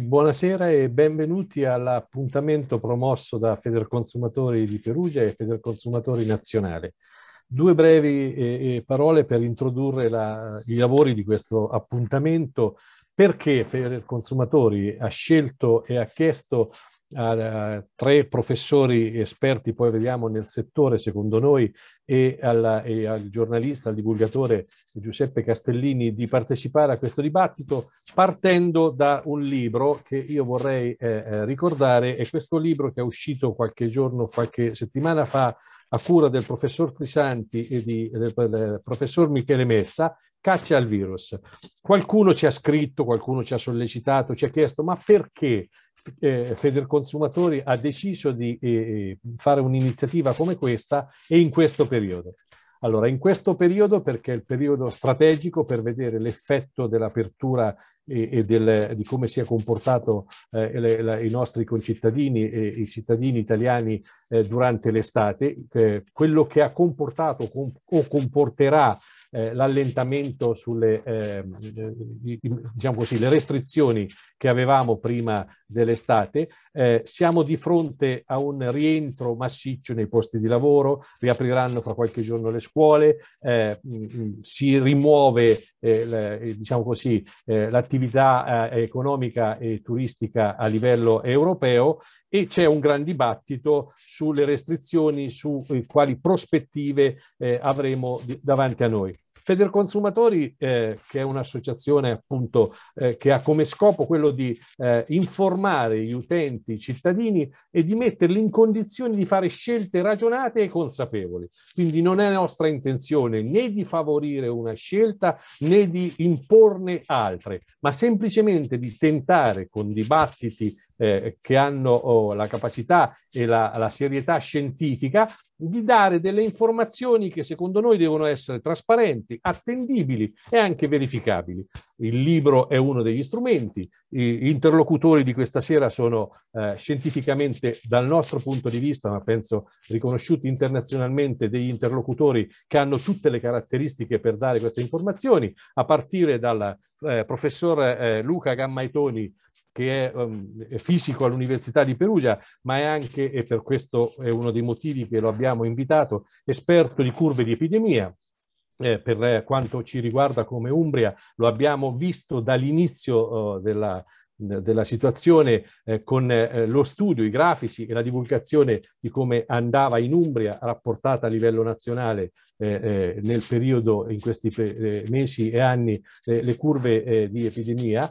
buonasera e benvenuti all'appuntamento promosso da Federconsumatori di Perugia e Federconsumatori Nazionale. Due brevi eh, eh, parole per introdurre la, i lavori di questo appuntamento. Perché Federconsumatori ha scelto e ha chiesto a eh, tre professori esperti, poi vediamo nel settore secondo noi, e, alla, e, al giornalista, al divulgatore Giuseppe Castellini di partecipare a questo dibattito partendo da un libro che io vorrei eh, eh ricordare, è questo libro che è uscito qualche giorno, qualche settimana fa, a cura del professor Crisanti e di, del, del professor Michele Mezza, Caccia al virus. Qualcuno ci ha scritto, qualcuno ci ha sollecitato, ci ha chiesto ma perché eh, Consumatori ha deciso di eh, eh, fare un'iniziativa come questa e in questo periodo. Allora, in questo periodo, perché è il periodo strategico per vedere l'effetto dell'apertura e, eh, e del, di come si è comportato eh, le, la, i nostri concittadini e i cittadini italiani eh, durante l'estate, eh, quello che ha comportato com, o comporterà eh, l'allentamento sulle diciamo così, le restrizioni che avevamo prima dell'estate, eh, siamo di fronte a un rientro massiccio nei posti di lavoro, riapriranno fra qualche giorno le scuole, eh, mm, mm, si rimuove eh, la, eh, diciamo così, eh, l'attività eh, economica e turistica a livello europeo e c'è un gran dibattito sulle restrizioni, su quali prospettive avremo di, davanti a noi. Federconsumatori, eh, che è un'associazione appunto eh, che ha come scopo quello di eh, informare gli utenti, i cittadini e di metterli in condizioni di fare scelte ragionate e consapevoli. Quindi non è nostra intenzione né di favorire una scelta né di imporne altre, ma semplicemente di tentare con dibattiti eh, che hanno oh, la capacità e la, la, serietà scientifica di dare delle informazioni che secondo noi devono essere trasparenti, attendibili e anche verificabili. Il libro è uno degli strumenti, gli interlocutori di questa sera sono eh, scientificamente dal nostro punto di vista, ma penso riconosciuti internazionalmente, degli interlocutori che hanno tutte le caratteristiche per dare queste informazioni, a partire dal eh, professor eh, Luca Gammaitoni che è, um, è fisico all'Università di Perugia, ma è anche, e per questo è uno dei motivi che lo abbiamo invitato, esperto di curve di epidemia, eh, per eh, quanto ci riguarda come Umbria, lo abbiamo visto dall'inizio eh, della, della, situazione eh, con eh, lo studio, i grafici e la divulgazione di come andava in Umbria rapportata a livello nazionale eh, nel periodo, in questi mesi e anni, le curve di epidemia.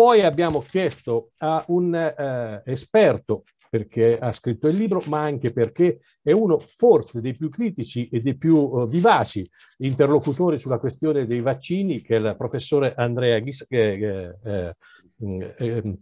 Poi abbiamo chiesto a un eh, esperto perché ha scritto il libro, ma anche perché è uno forse dei più critici e dei più uh, vivaci interlocutori sulla questione dei vaccini, che è il professore Andrea Ghis- eh, eh, eh, ehm,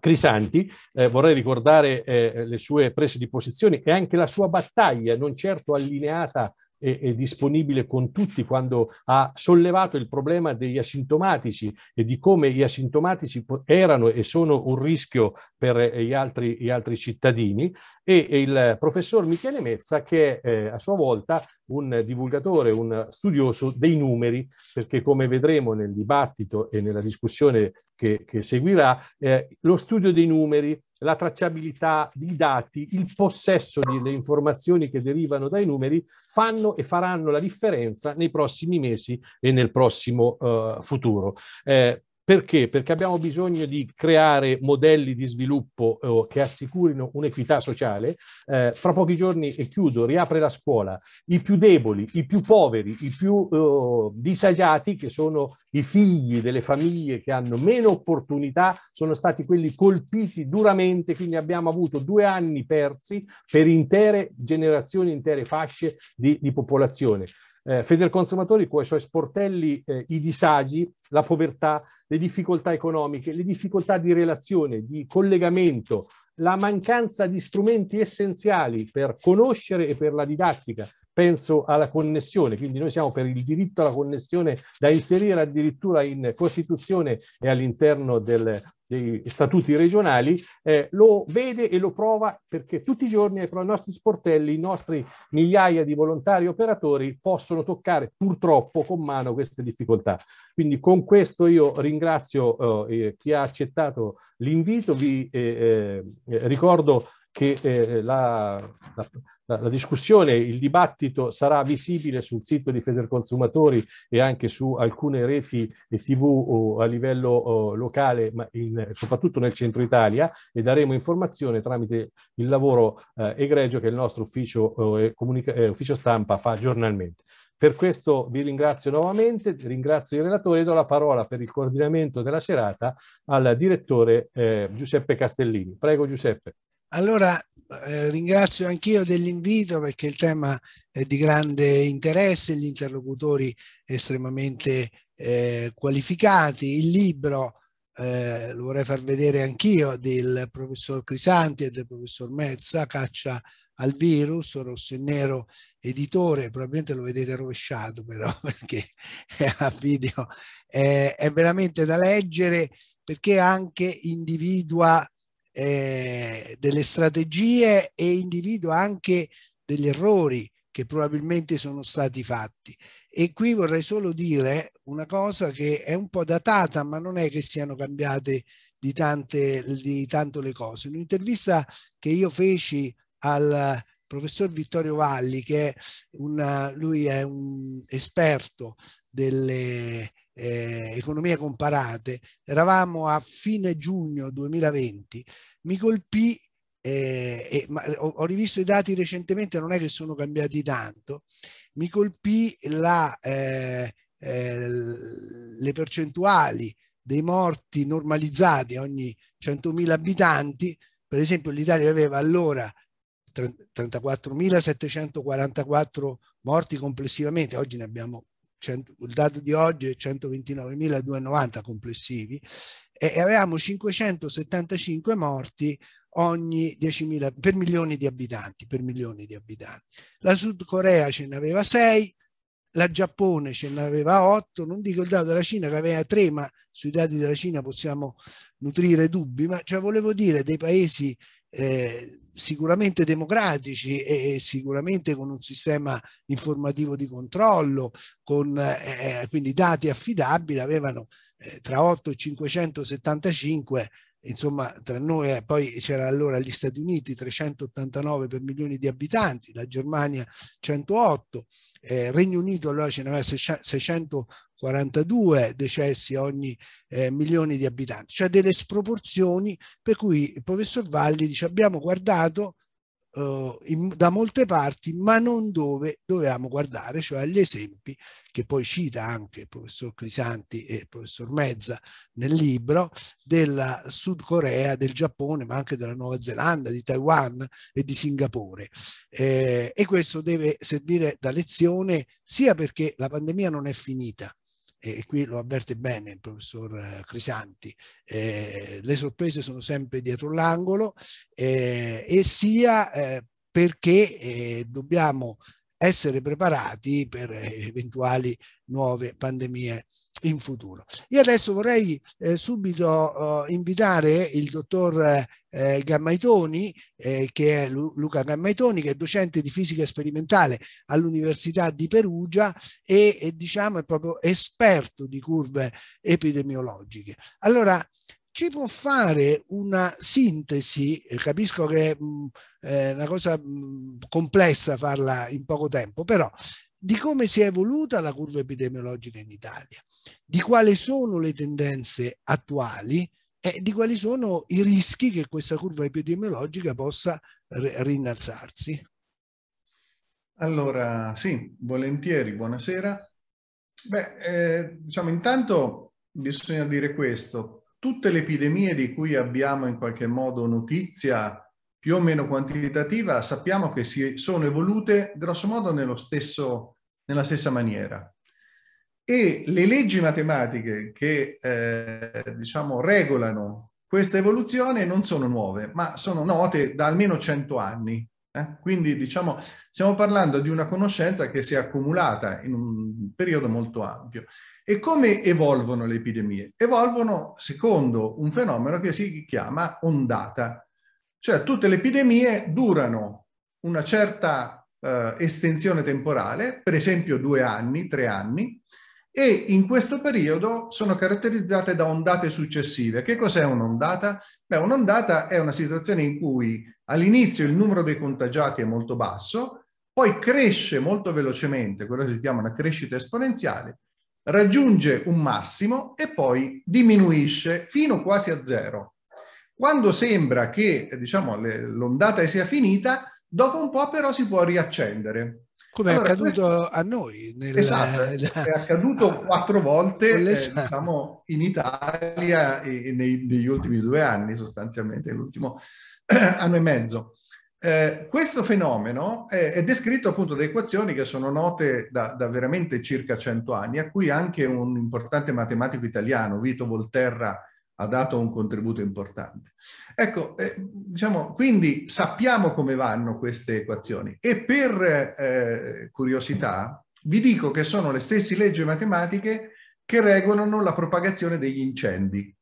Crisanti. Eh, vorrei ricordare eh, le sue prese di posizione e anche la sua battaglia, non certo allineata e, e disponibile con tutti quando ha sollevato il problema degli asintomatici e di come gli asintomatici erano e sono un rischio per eh, gli altri, gli altri cittadini e, e il professor Michele Mezza che è eh, a sua volta un divulgatore, un studioso dei numeri perché come vedremo nel dibattito e nella discussione che, che seguirà eh, lo studio dei numeri la tracciabilità di dati, il possesso delle informazioni che derivano dai numeri fanno e faranno la differenza nei prossimi mesi e nel prossimo uh, futuro. Eh, perché? Perché abbiamo bisogno di creare modelli di sviluppo eh, che assicurino un'equità sociale. Eh, fra pochi giorni, e chiudo, riapre la scuola. I più deboli, i più poveri, i più eh, disagiati, che sono i figli delle famiglie che hanno meno opportunità, sono stati quelli colpiti duramente, quindi abbiamo avuto due anni persi per intere generazioni, intere fasce di, di popolazione eh, Consumatori con i suoi sportelli eh, i disagi, la povertà, le difficoltà economiche, le difficoltà di relazione, di collegamento, la mancanza di strumenti essenziali per conoscere e per la didattica. Penso alla connessione, quindi noi siamo per il diritto alla connessione da inserire addirittura in Costituzione e all'interno del, degli statuti regionali, eh, lo vede e lo prova perché tutti i giorni ai nostri sportelli i nostri migliaia di volontari operatori possono toccare purtroppo con mano queste difficoltà. Quindi con questo io ringrazio eh, eh chi ha accettato l'invito, vi eh, eh ricordo che eh, la, la la, discussione, il dibattito sarà visibile sul sito di Federconsumatori e anche su alcune reti e TV a livello locale, ma in, soprattutto nel centro Italia, e daremo informazione tramite il lavoro eh, egregio che il nostro ufficio, eh, comunica- ufficio stampa fa giornalmente. Per questo vi ringrazio nuovamente, ringrazio i relatori e do la parola per il coordinamento della serata al direttore eh, Giuseppe Castellini. Prego Giuseppe. Allora eh, ringrazio anch'io dell'invito perché il tema è di grande interesse, gli interlocutori estremamente eh, qualificati, il libro eh, lo vorrei far vedere anch'io del professor Crisanti e del professor Mezza, Caccia al virus, rosso e nero editore, probabilmente lo vedete rovesciato però perché è a video, è, è veramente da leggere perché anche individua eh, delle strategie e individua anche degli errori che probabilmente sono stati fatti. E qui vorrei solo dire una cosa che è un po' datata, ma non è che siano cambiate di, tante, di tanto le cose. Un'intervista che io feci al professor Vittorio Valli, che è una, lui è un esperto delle eh, economie comparate, eravamo a fine giugno 2020, mi colpì, eh, e, ma, ho, ho, rivisto i dati recentemente, non è che sono cambiati tanto, mi colpì la, eh, eh le percentuali dei morti normalizzati ogni 100.000 abitanti, per esempio l'Italia aveva allora 34.744 morti complessivamente, oggi ne abbiamo 100, il dato di oggi è 129.290 complessivi, e avevamo 575 morti ogni 10.000 per milioni di abitanti, per milioni di abitanti. La Sud Corea ce n'aveva 6, la Giappone ce n'aveva 8, non dico il dato della Cina che aveva 3, ma sui dati della Cina possiamo nutrire dubbi, ma cioè volevo dire dei paesi eh, sicuramente democratici e sicuramente con un sistema informativo di controllo, con eh, eh quindi dati affidabili, avevano eh, tra 8 e 575 insomma, tra noi, eh, poi c'era allora gli Stati Uniti 389 per milioni di abitanti, la Germania 108, eh, Regno Unito allora ce n'aveva 642 decessi ogni eh, milione di abitanti, cioè delle sproporzioni per cui il professor Valli dice abbiamo guardato uh, in, da molte parti, ma non dove dovevamo guardare, cioè agli esempi che poi cita anche il professor Crisanti e il professor Mezza nel libro, della Sud Corea, del Giappone, ma anche della Nuova Zelanda, di Taiwan e di Singapore. Eh, e questo deve servire da lezione sia perché la pandemia non è finita, e qui lo avverte bene il professor eh, Crisanti, eh, le sorprese sono sempre dietro l'angolo eh, e sia eh, perché eh, dobbiamo essere preparati per eh, eventuali nuove pandemie in futuro. Io adesso vorrei eh, subito eh, invitare il dottor eh, Gammaitoni, eh, che è Lu Luca Gammaitoni, che è docente di fisica sperimentale all'Università di Perugia e, e, diciamo è proprio esperto di curve epidemiologiche. Allora, ci può fare una sintesi, capisco che mh, mm, è una cosa mh, mm, complessa farla in poco tempo, però di come si è evoluta la curva epidemiologica in Italia, di quali sono le tendenze attuali e di quali sono i rischi che questa curva epidemiologica possa rinnalzarsi. Allora, sì, volentieri, buonasera. Beh, eh, diciamo intanto bisogna dire questo, tutte le epidemie di cui abbiamo in qualche modo notizia più o meno quantitativa, sappiamo che si sono evolute grossomodo nella stessa maniera. E le leggi matematiche che eh, diciamo, regolano questa evoluzione non sono nuove, ma sono note da almeno 100 anni. Eh? Quindi diciamo, stiamo parlando di una conoscenza che si è accumulata in un periodo molto ampio. E come evolvono le epidemie? Evolvono secondo un fenomeno che si chiama ondata, cioè tutte le epidemie durano una certa eh, estensione temporale, per esempio due anni, tre anni, e in questo periodo sono caratterizzate da ondate successive. Che cos'è un'ondata? Beh, un'ondata è una situazione in cui all'inizio il numero dei contagiati è molto basso, poi cresce molto velocemente, quello che si chiama una crescita esponenziale, raggiunge un massimo e poi diminuisce fino quasi a zero. Quando sembra che eh, diciamo, le, l'ondata sia finita, dopo un po' però si può riaccendere. Come allora, è accaduto questo... a noi. Nel... Esatto, la... è accaduto ah, quattro volte eh, diciamo, in Italia e, e nei, negli ultimi due anni sostanzialmente, l'ultimo anno e mezzo. Eh, questo fenomeno è, è, descritto appunto da equazioni che sono note da, da, veramente circa cento anni, a cui anche un importante matematico italiano, Vito Volterra, ha dato un contributo importante. Ecco, eh, diciamo, quindi sappiamo come vanno queste equazioni e per eh, curiosità vi dico che sono le stesse leggi matematiche che regolano la propagazione degli incendi.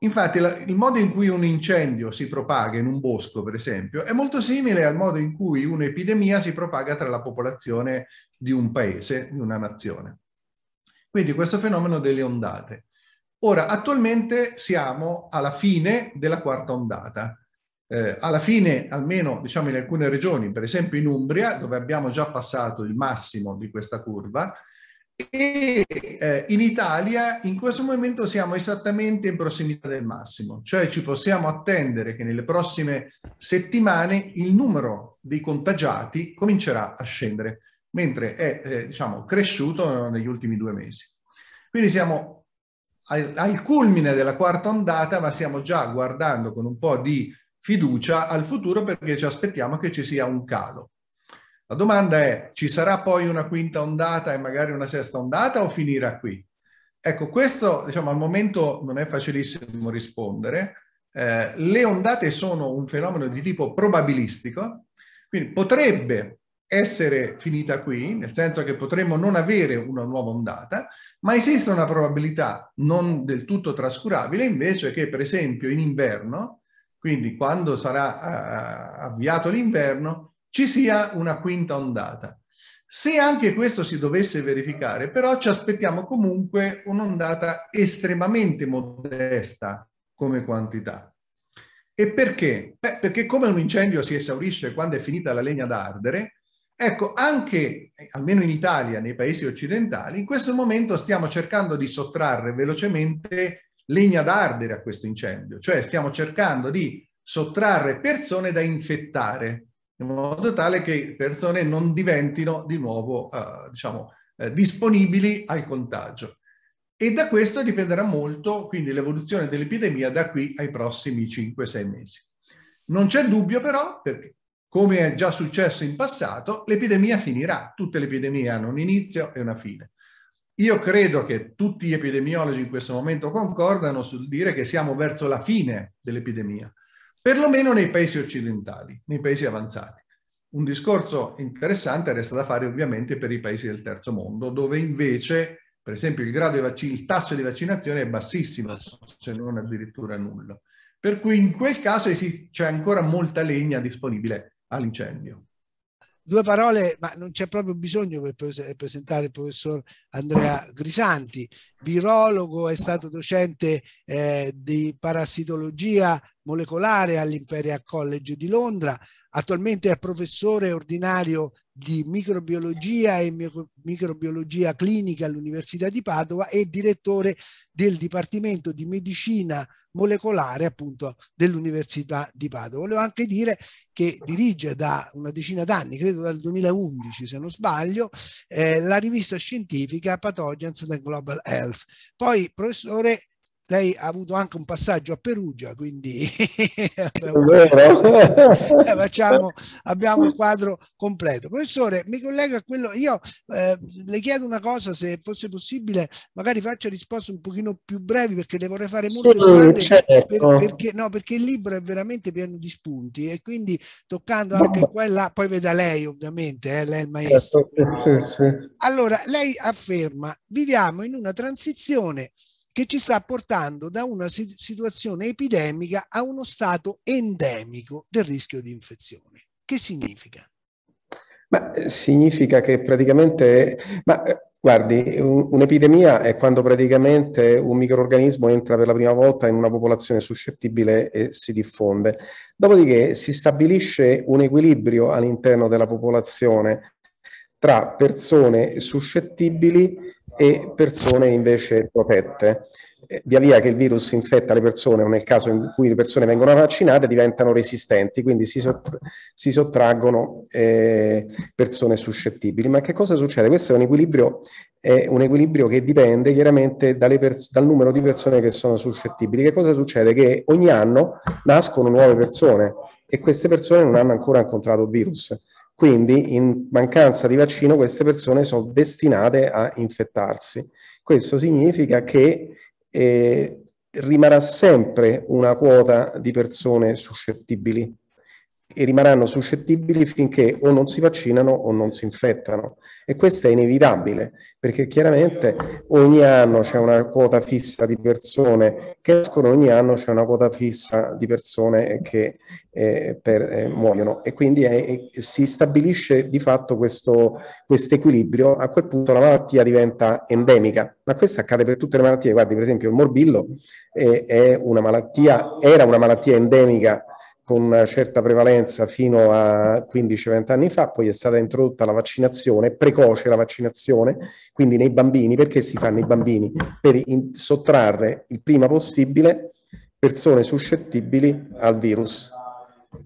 Infatti la, il modo in cui un incendio si propaga in un bosco, per esempio, è molto simile al modo in cui un'epidemia si propaga tra la popolazione di un paese, di una nazione. Quindi questo fenomeno delle ondate. Ora, attualmente siamo alla fine della quarta ondata. Eh, alla fine, almeno diciamo in alcune regioni, per esempio in Umbria, dove abbiamo già passato il massimo di questa curva, e eh, in Italia in questo momento siamo esattamente in prossimità del massimo, cioè ci possiamo attendere che nelle prossime settimane il numero dei contagiati comincerà a scendere, mentre è eh, diciamo, cresciuto negli ultimi due mesi. Quindi siamo al, al culmine della quarta ondata, ma stiamo già guardando con un po' di fiducia al futuro perché ci aspettiamo che ci sia un calo. La domanda è, ci sarà poi una quinta ondata e magari una sesta ondata o finirà qui? Ecco, questo diciamo, al momento non è facilissimo rispondere. Eh, le ondate sono un fenomeno di tipo probabilistico, quindi potrebbe essere finita qui, nel senso che potremmo non avere una nuova ondata, ma esiste una probabilità non del tutto trascurabile invece che per esempio in inverno, quindi quando sarà eh, avviato l'inverno, ci sia una quinta ondata. Se anche questo si dovesse verificare, però ci aspettiamo comunque un'ondata estremamente modesta come quantità. E perché? Beh, perché come un incendio si esaurisce quando è finita la legna d'ardere, Ecco, anche, eh, almeno in Italia, nei paesi occidentali, in questo momento stiamo cercando di sottrarre velocemente legna d'ardere a questo incendio, cioè stiamo cercando di sottrarre persone da infettare, in modo tale che persone non diventino di nuovo, eh, diciamo, eh, disponibili al contagio. E da questo dipenderà molto, quindi, l'evoluzione dell'epidemia da qui ai prossimi 5-6 mesi. Non c'è dubbio però, perché come è già successo in passato, l'epidemia finirà. Tutte le epidemie hanno un inizio e una fine. Io credo che tutti gli epidemiologi in questo momento concordano sul dire che siamo verso la fine dell'epidemia, perlomeno nei paesi occidentali, nei paesi avanzati. Un discorso interessante resta da fare ovviamente per i paesi del terzo mondo, dove invece, per esempio, il, vaccino, il tasso di vaccinazione è bassissimo, se non addirittura nullo. Per cui in quel caso c'è ancora molta legna disponibile all'incendio. Due parole, ma non c'è proprio bisogno per presentare il professor Andrea Grisanti, virologo, è stato docente eh, di parassitologia molecolare all'Imperial College di Londra, attualmente è professore ordinario di microbiologia e microbiologia clinica all'Università di Padova e direttore del Dipartimento di Medicina molecolare appunto dell'Università di Padova. Volevo anche dire che dirige da una decina d'anni, credo dal 2011 se non sbaglio, eh, la rivista scientifica Pathogens and Global Health. Poi professore lei ha avuto anche un passaggio a Perugia, quindi eh, Facciamo, abbiamo il quadro completo. Professore, mi collega a quello, io eh, le chiedo una cosa, se fosse possibile, magari faccia risposte un pochino più brevi perché le vorrei fare molte sì, domande, certo. per, perché, no, perché il libro è veramente pieno di spunti e quindi toccando anche no. qua e là, poi veda lei ovviamente, eh, lei è il certo, maestro. Certo, sì, sì. Allora, lei afferma, viviamo in una transizione che ci sta portando da una situazione epidemica a uno stato endemico del rischio di infezione. Che significa? Ma eh, significa che praticamente... Ma... Eh, guardi, un'epidemia è quando praticamente un microorganismo entra per la prima volta in una popolazione suscettibile e si diffonde. Dopodiché si stabilisce un equilibrio all'interno della popolazione tra persone suscettibili e persone invece protette. Eh, via via che il virus infetta le persone, o nel caso in cui le persone vengono vaccinate, diventano resistenti, quindi si, sottr- si sottraggono eh, persone suscettibili. Ma che cosa succede? Questo è un equilibrio, è un equilibrio che dipende chiaramente pers- dal numero di persone che sono suscettibili. Che cosa succede? Che ogni anno nascono nuove persone e queste persone non hanno ancora incontrato il virus quindi in mancanza di vaccino queste persone sono destinate a infettarsi. Questo significa che eh, rimarrà sempre una quota di persone suscettibili e rimarranno suscettibili finché o non si vaccinano o non si infettano. E questo è inevitabile, perché chiaramente ogni anno c'è una quota fissa di persone che escono, ogni anno c'è una quota fissa di persone che eh, per, eh, muoiono. E quindi è, si stabilisce di fatto questo equilibrio. A quel punto la malattia diventa endemica. Ma questo accade per tutte le malattie. Guardi, per esempio, il morbillo eh, una malattia, era una malattia endemica con una certa prevalenza fino a 15-20 anni fa, poi è stata introdotta la vaccinazione, precoce la vaccinazione, quindi nei bambini, perché si fanno i bambini? Per in- sottrarre il prima possibile persone suscettibili al virus.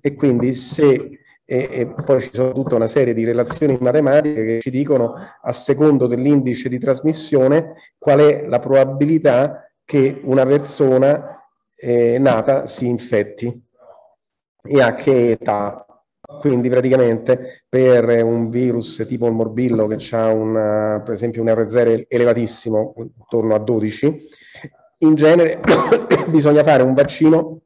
E quindi se e, poi ci sono tutta una serie di relazioni matematiche che ci dicono a secondo dell'indice di trasmissione qual è la probabilità che una persona eh, nata si infetti e a che età. Quindi praticamente per un virus tipo il morbillo che ha una, per esempio un R0 elevatissimo, intorno a 12, in genere bisogna fare un vaccino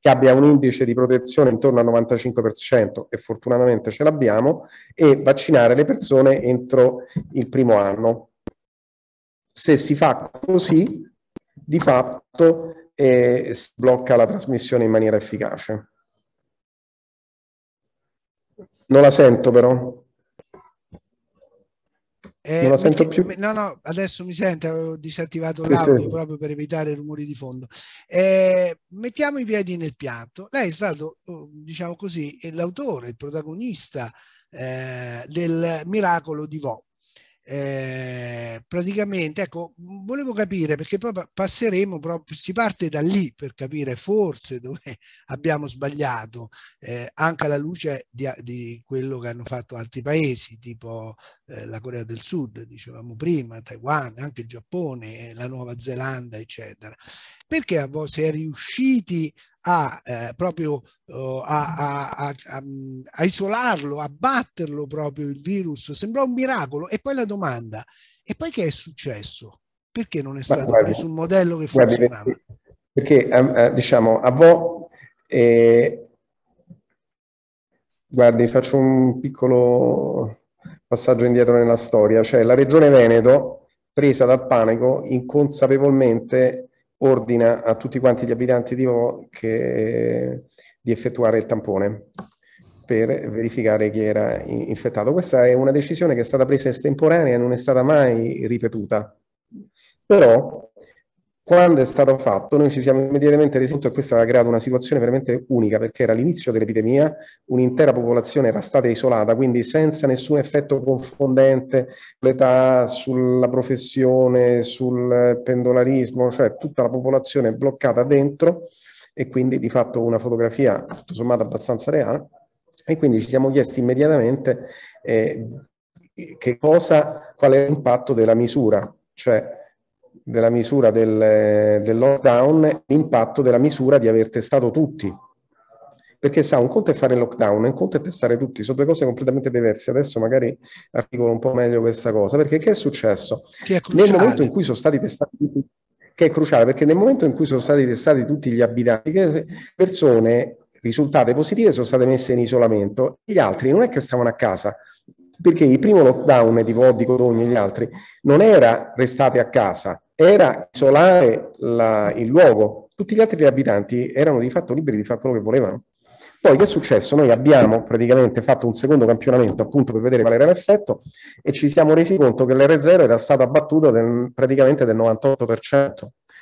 che abbia un indice di protezione intorno al 95% e fortunatamente ce l'abbiamo, e vaccinare le persone entro il primo anno. Se si fa così, di fatto eh, si blocca la trasmissione in maniera efficace. Non la sento però. Eh, non la sento perché, più. No, no, adesso mi sente, avevo disattivato l'audio sì. proprio per evitare rumori di fondo. Eh, mettiamo i piedi nel piatto. Lei è stato, oh, diciamo così, l'autore, il protagonista eh, del miracolo di Vaux. Eh, praticamente, ecco, volevo capire perché poi passeremo proprio, si parte da lì per capire forse dove abbiamo sbagliato, eh, anche alla luce di, di, quello che hanno fatto altri paesi, tipo eh, la Corea del Sud, dicevamo prima, Taiwan, anche il Giappone, eh, la Nuova Zelanda, eccetera. Perché a voi si è riusciti a eh, proprio uh, a, a, a, a, isolarlo, a batterlo proprio il virus. Sembrò un miracolo. E poi la domanda, e poi che è successo? Perché non è stato guarda, preso un modello che guarda, funzionava? Perché, eh, eh, diciamo, a voi... Eh, guardi, faccio un piccolo passaggio indietro nella storia, cioè la regione Veneto presa dal panico inconsapevolmente ordina a tutti quanti gli abitanti di Vo che, di effettuare il tampone per verificare chi era infettato. Questa è una decisione che è stata presa estemporanea e non è stata mai ripetuta. Però quando è stato fatto, noi ci siamo immediatamente resi conto che questa aveva creato una situazione veramente unica, perché era l'inizio dell'epidemia, un'intera popolazione era stata isolata, quindi senza nessun effetto confondente sull'età, sulla professione, sul pendolarismo, cioè tutta la popolazione bloccata dentro e quindi di fatto una fotografia tutto sommato abbastanza reale. E quindi ci siamo chiesti immediatamente eh, che cosa, qual è l'impatto della misura, cioè della misura del, del lockdown l'impatto della misura di aver testato tutti. Perché sa, un conto è fare il lockdown, un conto è testare tutti, sono due cose completamente diverse. Adesso magari articolo un po' meglio questa cosa, perché che è successo? Che è nel momento in cui sono stati testati che è cruciale, perché nel momento in cui sono stati testati tutti gli abitanti, persone risultate positive sono state messe in isolamento, gli altri non è che stavano a casa, perché il primo lockdown di, di Codogno e gli altri non era restate a casa, era isolare la, il luogo. Tutti gli altri abitanti erano di fatto liberi di fare quello che volevano. Poi che è successo? Noi abbiamo praticamente fatto un secondo campionamento appunto per vedere qual era l'effetto e ci siamo resi conto che l'R0 era stato abbattuto del, praticamente del 98%,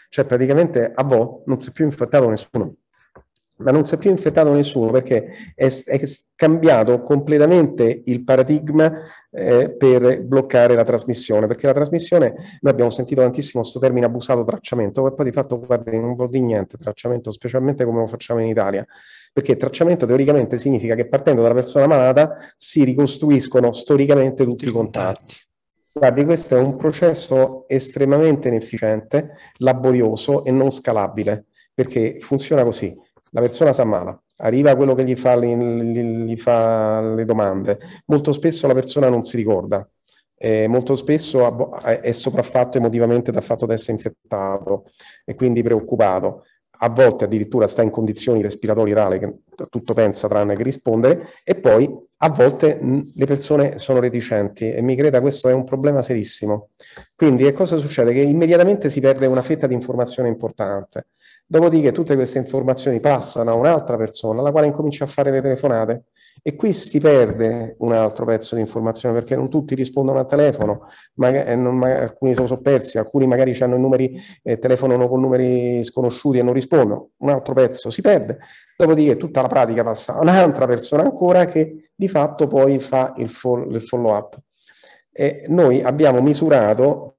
cioè praticamente a boh non si è più infettato nessuno ma non si è più infettato nessuno perché è, è cambiato completamente il paradigma eh, per bloccare la trasmissione, perché la trasmissione, noi abbiamo sentito tantissimo questo termine abusato tracciamento, che poi di fatto guarda, non vuol dire niente tracciamento, specialmente come lo facciamo in Italia, perché tracciamento teoricamente significa che partendo dalla persona malata si ricostruiscono storicamente tutti, tutti i contatti. contatti. Guardi, questo è un processo estremamente inefficiente, laborioso e non scalabile, perché funziona così la persona si ammala, arriva quello che gli fa, gli, gli, gli fa, le domande. Molto spesso la persona non si ricorda, eh, molto spesso è sopraffatto emotivamente dal fatto di essere infettato e quindi preoccupato. A volte addirittura sta in condizioni respiratorie rale che tutto pensa tranne che rispondere e poi a volte mm, le persone sono reticenti e mi creda questo è un problema serissimo. Quindi che cosa succede? Che immediatamente si perde una fetta di informazione importante. Dopodiché tutte queste informazioni passano a un'altra persona, la quale incomincia a fare le telefonate e qui si perde un altro pezzo di informazione perché non tutti rispondono al telefono, magari, eh, non, ma, alcuni sono soppersi, alcuni magari hanno i numeri, eh, telefonano con numeri sconosciuti e non rispondono, un altro pezzo si perde, dopodiché tutta la pratica passa a un'altra persona ancora che di fatto poi fa il, fo il follow up. E noi abbiamo misurato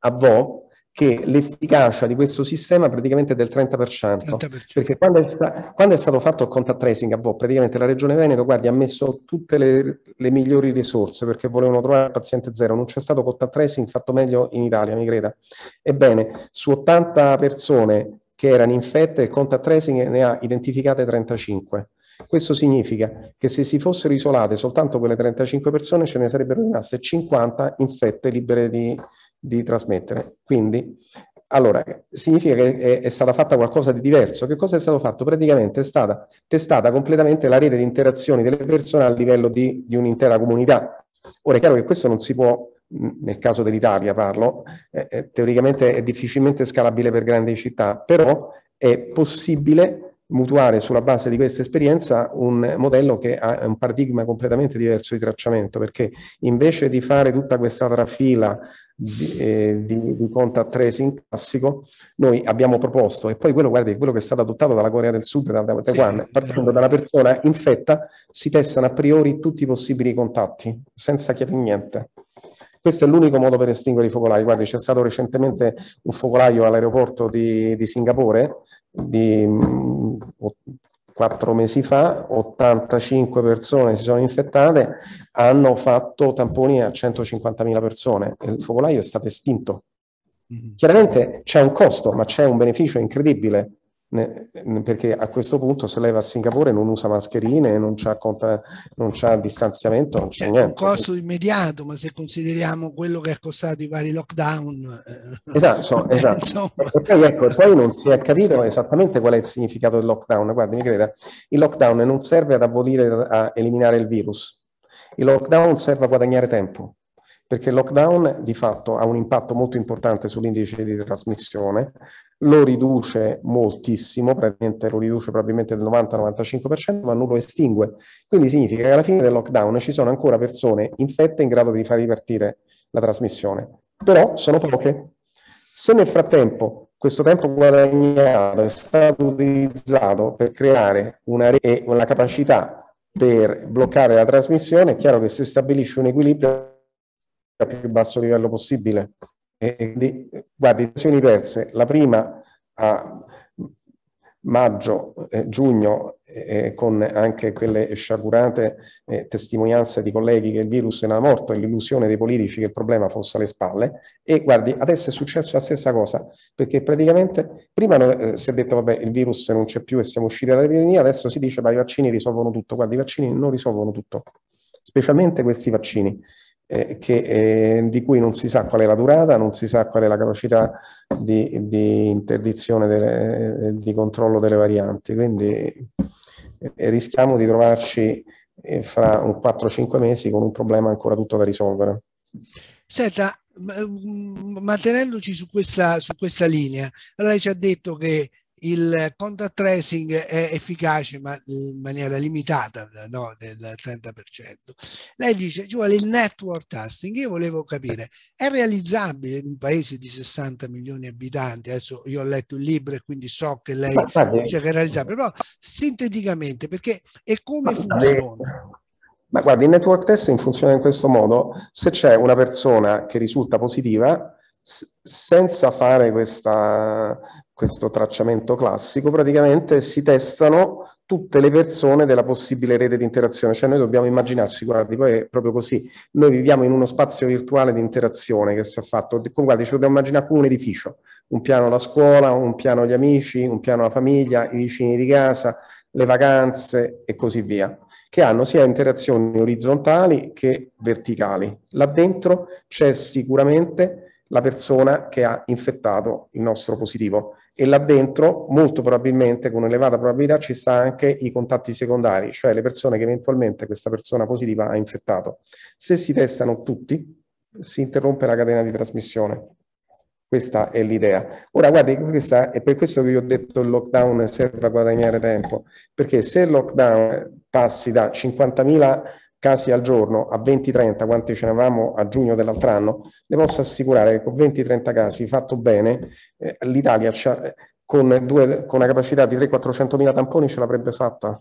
a Vo che l'efficacia di questo sistema praticamente è del 30%, 30%. perché quando è, sta, quando è, stato fatto il contact tracing a VO, praticamente la Regione Veneto guardi, ha messo tutte le, le, migliori risorse perché volevano trovare il paziente zero, non c'è stato contact tracing fatto meglio in Italia, mi creda. Ebbene, su 80 persone che erano infette, il contact tracing ne ha identificate 35. Questo significa che se si fossero isolate soltanto quelle 35 persone ce ne sarebbero rimaste 50 infette libere di, di trasmettere. Quindi, allora, significa che è, è, stata fatta qualcosa di diverso. Che cosa è stato fatto? Praticamente è stata testata completamente la rete di interazioni delle persone a livello di, di un'intera comunità. Ora è chiaro che questo non si può, nel caso dell'Italia parlo, eh, eh, teoricamente è difficilmente scalabile per grandi città, però è possibile mutuare sulla base di questa esperienza un modello che ha un paradigma completamente diverso di tracciamento, perché invece di fare tutta questa trafila di, eh, di, di contact tracing classico, noi abbiamo proposto, e poi quello, guardi, quello che è stato adottato dalla Corea del Sud e da, da Taiwan, partendo dalla persona infetta, si testano a priori tutti i possibili contatti, senza chiedere niente questo è l'unico modo per estinguere i focolai. Guardi, c'è stato recentemente un focolaio all'aeroporto di, di Singapore di mm, quattro mesi fa 85 persone si sono infettate, hanno fatto tamponi a 150.000 persone e il focolaio è stato estinto. Mm-hmm. Chiaramente c'è un costo, ma c'è un beneficio incredibile perché a questo punto se lei va a Singapore non usa mascherine, non c'è, conta, non c'ha distanziamento, non c'è, c'è cioè, niente. un costo immediato, ma se consideriamo quello che ha costato i vari lockdown... Eh, esatto, insomma, esatto. Insomma. E poi, ecco, poi non si è capito esattamente qual è il significato del lockdown. Guardi, mi creda, il lockdown non serve ad abolire, a eliminare il virus. Il lockdown serve a guadagnare tempo perché il lockdown di fatto ha un impatto molto importante sull'indice di trasmissione, lo riduce moltissimo, praticamente lo riduce probabilmente del 90-95%, ma non lo estingue. Quindi significa che alla fine del lockdown ci sono ancora persone infette in grado di far ripartire la trasmissione, però sono poche. Se nel frattempo questo tempo guadagnato è stato utilizzato per creare una, rete re- una capacità per bloccare la trasmissione, è chiaro che se stabilisce un equilibrio al più basso livello possibile quindi, guardi, azioni diverse. La prima a maggio, eh, giugno, eh, eh, con anche quelle sciagurate eh, testimonianze di colleghi che il virus era morto e l'illusione dei politici che il problema fosse alle spalle. E guardi, adesso è successo la stessa cosa, perché praticamente prima eh, si è detto vabbè il virus non c'è più e siamo usciti dalla epidemia, adesso si dice ma i vaccini risolvono tutto. Guardi, i vaccini non risolvono tutto, specialmente questi vaccini eh, che, eh, di cui non si sa qual è la durata, non si sa qual è la capacità di, di interdizione delle, eh, di controllo delle varianti. Quindi eh, rischiamo di trovarci eh, fra un 4-5 mesi con un problema ancora tutto da risolvere. Senta, mm, mantenendoci su questa, su questa linea, lei ci ha detto che il contact tracing è efficace ma in maniera limitata no? del 30%. Lei dice ci vuole il network testing, io volevo capire, è realizzabile in un paese di 60 milioni di abitanti? Adesso io ho letto il libro e quindi so che lei dice che è realizzabile, però sinteticamente perché e come funziona? Ma guardi, il network testing funziona in questo modo, se c'è una persona che risulta positiva, senza fare questa, questo tracciamento classico, praticamente si testano tutte le persone della possibile rete di interazione, cioè noi dobbiamo immaginarci, guardi, poi è proprio così, noi viviamo in uno spazio virtuale di interazione che si è fatto, guardi, ci dobbiamo immaginare come un edificio, un piano la scuola, un piano gli amici, un piano la famiglia, i vicini di casa, le vacanze e così via, che hanno sia interazioni orizzontali che verticali. Là dentro c'è sicuramente la persona che ha infettato il nostro positivo e là dentro molto probabilmente con elevata probabilità ci sta anche i contatti secondari, cioè le persone che eventualmente questa persona positiva ha infettato. Se si testano tutti si interrompe la catena di trasmissione. Questa è l'idea. Ora, guardi, questa è per questo che vi ho detto il lockdown serve a guadagnare tempo, perché se il lockdown passi da 50.000 casi al giorno a 20-30, quanti ce ne avevamo a giugno dell'altro anno, le posso assicurare che con 20-30 casi fatto bene, eh, l'Italia eh, con, con una capacità di 3-400 mila tamponi ce l'avrebbe fatta.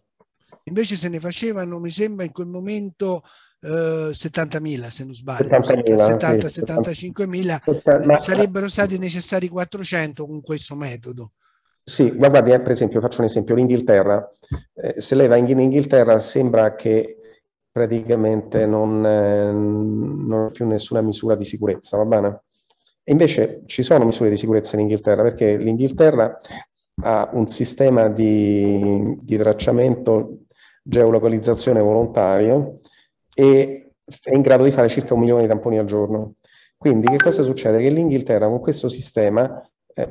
Invece se ne facevano, mi sembra, in quel momento 70.000 eh, se non sbaglio 70.000, 70, sì, 75.000 70, sarebbero stati necessari 400 con questo metodo sì, ma guardi, eh, per esempio, faccio un esempio, l'Inghilterra, eh, se lei va in Inghilterra sembra che praticamente non, eh, non più nessuna misura di sicurezza, va bene? E invece ci sono misure di sicurezza in Inghilterra, perché l'Inghilterra ha un sistema di, di tracciamento geolocalizzazione volontario e è in grado di fare circa un milione di tamponi al giorno. Quindi che cosa succede? Che l'Inghilterra con questo sistema, eh,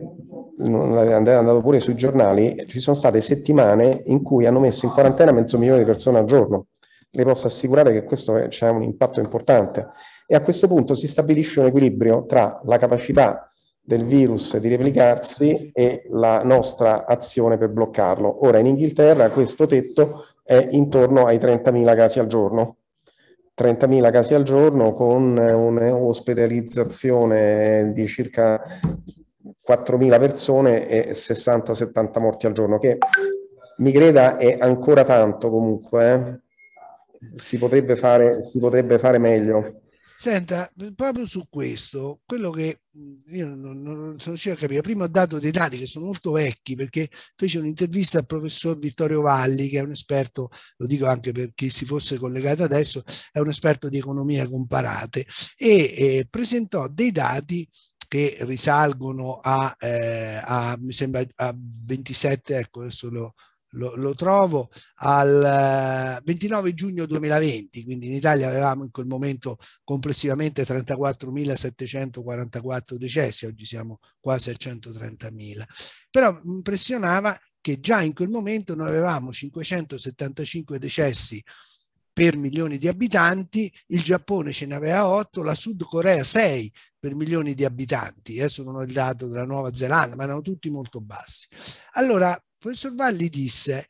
è andato pure sui giornali, ci sono state settimane in cui hanno messo in quarantena mezzo milione di persone al giorno le posso assicurare che questo c'è un impatto importante. E a questo punto si stabilisce un equilibrio tra la capacità del virus di replicarsi e la nostra azione per bloccarlo. Ora in Inghilterra questo tetto è intorno ai 30.000 casi al giorno. 30.000 casi al giorno con un'ospedalizzazione di circa 4.000 persone e 60-70 morti al giorno, che mi creda è ancora tanto comunque. Eh? si potrebbe fare, si potrebbe fare meglio. Senta, proprio su questo, quello che mm, io non, non sono riuscito a capire, prima ho dato dei dati che sono molto vecchi perché fece un'intervista al professor Vittorio Valli, che è un esperto, lo dico anche per chi si fosse collegato adesso, è un esperto di economia comparate e eh, presentò dei dati che risalgono a, eh, a mi sembra, a 27, ecco adesso lo, lo, lo trovo, al 29 eh, giugno 2020, quindi in Italia avevamo in quel momento complessivamente 34.744 decessi, oggi siamo quasi a 130.000. Però impressionava che già in quel momento noi avevamo 575 decessi per milioni di abitanti, il Giappone ce ne aveva 8, la Sud Corea 6 per milioni di abitanti, adesso non ho il dato della Nuova Zelanda, ma erano tutti molto bassi. Allora professor Valli disse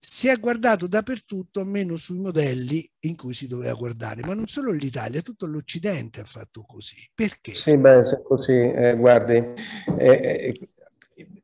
si è guardato dappertutto meno sui modelli in cui si doveva guardare, ma non solo l'Italia, tutto l'Occidente ha fatto così. Perché? Sì, beh, se così, eh, guardi, eh eh,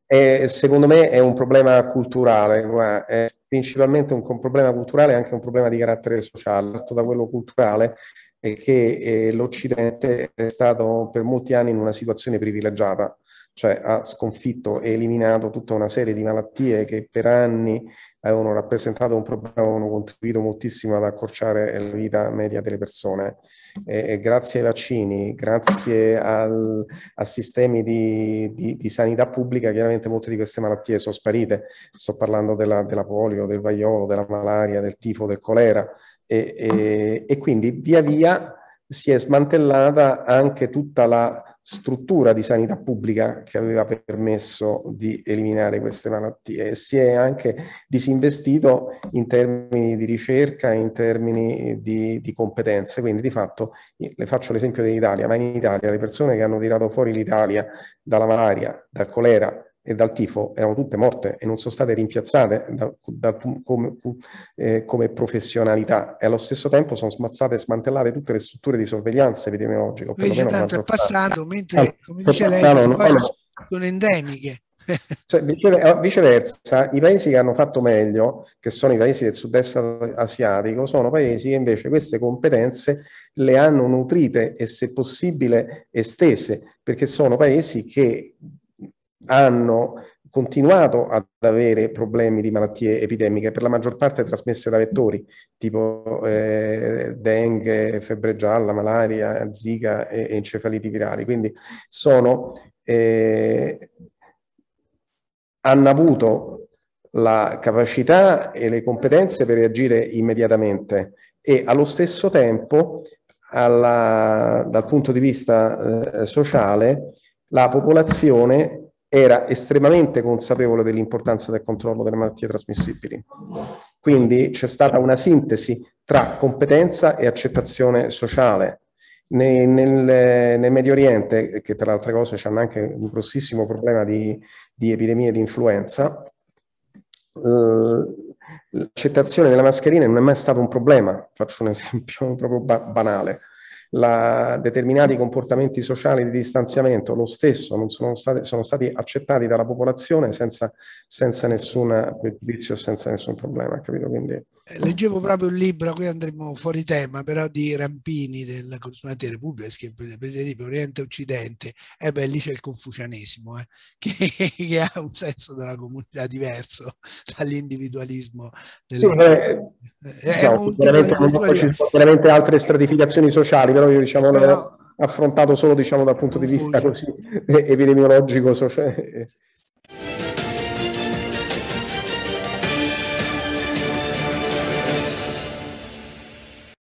eh, eh, secondo me è un problema culturale, è principalmente un, problema culturale e anche un problema di carattere sociale, fatto da quello culturale è che eh, l'Occidente è stato per molti anni in una situazione privilegiata cioè ha sconfitto e eliminato tutta una serie di malattie che per anni avevano rappresentato un problema, avevano contribuito moltissimo ad accorciare la vita media delle persone. E, e grazie ai vaccini, grazie al, a sistemi di, di, di, sanità pubblica, chiaramente molte di queste malattie sono sparite. Sto parlando della, della polio, del vaiolo, della malaria, del tifo, del colera. e, e quindi via via si è smantellata anche tutta la, struttura di sanità pubblica che aveva permesso di eliminare queste malattie e si è anche disinvestito in termini di ricerca, e in termini di, di competenze, quindi di fatto le faccio l'esempio dell'Italia, ma in Italia le persone che hanno tirato fuori l'Italia dalla malaria, dal colera, e dal tifo erano tutte morte e non sono state rimpiazzate da, da, come, eh, come, professionalità e allo stesso tempo sono smazzate e smantellate tutte le strutture di sorveglianza epidemiologica. Invece tanto è passato, mentre come dice lei, sono endemiche. Cioè, ah, viceversa, i paesi che hanno fatto meglio, che sono i paesi del sud-est asiatico, sono paesi che invece queste competenze le hanno nutrite e se possibile estese, perché sono paesi che hanno continuato ad avere problemi di malattie epidemiche, per la maggior parte trasmesse da vettori, tipo eh, dengue, febbre gialla, malaria, zika e, e encefaliti virali. Quindi sono, eh, hanno avuto la capacità e le competenze per reagire immediatamente e allo stesso tempo, alla, dal punto di vista eh, sociale, la popolazione era estremamente consapevole dell'importanza del controllo delle malattie trasmissibili. Quindi c'è stata una sintesi tra competenza e accettazione sociale. Nel, nel, nel Medio Oriente, che tra le altre cose c'è anche un grossissimo problema di, di epidemie di influenza, eh, l'accettazione della mascherina non è mai stato un problema. Faccio un esempio proprio ba- banale la, determinati comportamenti sociali di distanziamento, lo stesso, non sono, state, sono stati accettati dalla popolazione senza, senza nessun pregiudizio, senza nessun problema, capito? Quindi, eh, leggevo proprio un libro, qui andremo fuori tema, però di Rampini della Consumata Repubblica, si chiama Presidente di Oriente e Occidente, e eh, beh, lì c'è il confucianesimo, eh, che, che, ha un senso della comunità diverso dall'individualismo. Delle... Sì, è, no, eh, diciamo, un chiaramente, un chiaramente altre stratificazioni sociali, però io diciamo... Però, affrontato solo diciamo, dal punto di vista così, epidemiologico. Sociale. Cioè,